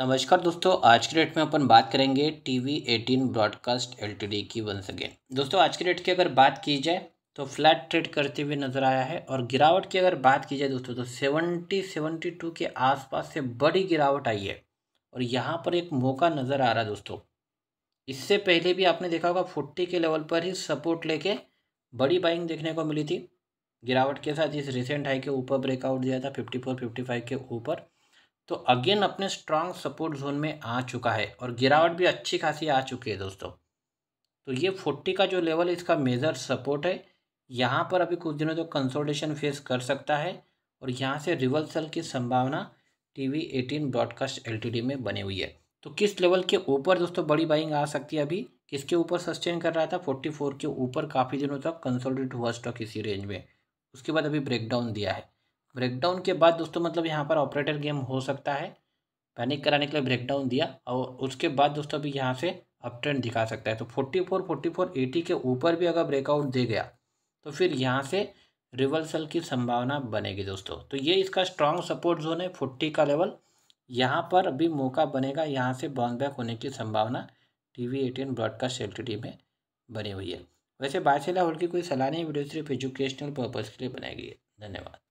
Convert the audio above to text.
नमस्कार दोस्तों आज के डेट में अपन बात करेंगे टीवी एटीन ब्रॉडकास्ट एलटीडी की वंस अगेन दोस्तों आज के डेट की अगर बात की जाए तो फ्लैट ट्रेड करते हुए नजर आया है और गिरावट की अगर बात की जाए दोस्तों तो सेवेंटी टू के आसपास से बड़ी गिरावट आई है और यहाँ पर एक मौका नज़र आ रहा है दोस्तों इससे पहले भी आपने देखा होगा फोर्टी के लेवल पर ही सपोर्ट लेके बड़ी बाइंग देखने को मिली थी गिरावट के साथ इस रिसेंट हाई के ऊपर ब्रेकआउट दिया था फिफ्टी फोर फिफ्टी फाइव के ऊपर तो अगेन अपने स्ट्रांग सपोर्ट जोन में आ चुका है और गिरावट भी अच्छी खासी आ चुकी है दोस्तों तो ये फोर्टी का जो लेवल है इसका मेजर सपोर्ट है यहाँ पर अभी कुछ दिनों तो कंसोल्टेशन फेस कर सकता है और यहाँ से रिवर्सल की संभावना टीवी एटीन ब्रॉडकास्ट एलटीडी में बनी हुई है तो किस लेवल के ऊपर दोस्तों बड़ी बाइंग आ सकती है अभी किसके ऊपर सस्टेन कर रहा था फोर्टी के ऊपर काफ़ी दिनों तक कंसोल्टेट हुआ स्टॉक इसी रेंज में उसके बाद अभी ब्रेकडाउन दिया है ब्रेकडाउन के बाद दोस्तों मतलब यहाँ पर ऑपरेटर गेम हो सकता है पैनिक कराने के लिए ब्रेकडाउन दिया और उसके बाद दोस्तों अभी यहाँ से अप ट्रेंड दिखा सकता है तो forty four forty four eighty के ऊपर भी अगर ब्रेकआउट दे गया तो फिर यहाँ से रिवर्सल की संभावना बनेगी दोस्तों तो ये इसका स्ट्रांग सपोर्ट जोन है फोर्टी का लेवल यहाँ पर अभी मौका बनेगा यहाँ से बाउंस बैक होने की संभावना T V eighteen broadcast L में बनी हुई है वैसे बादशाह होल्ड की कोई सलाह नहीं वीडियो सिर्फ एजुकेशनल पर्पज़ के लिए बनाई गई है धन्यवाद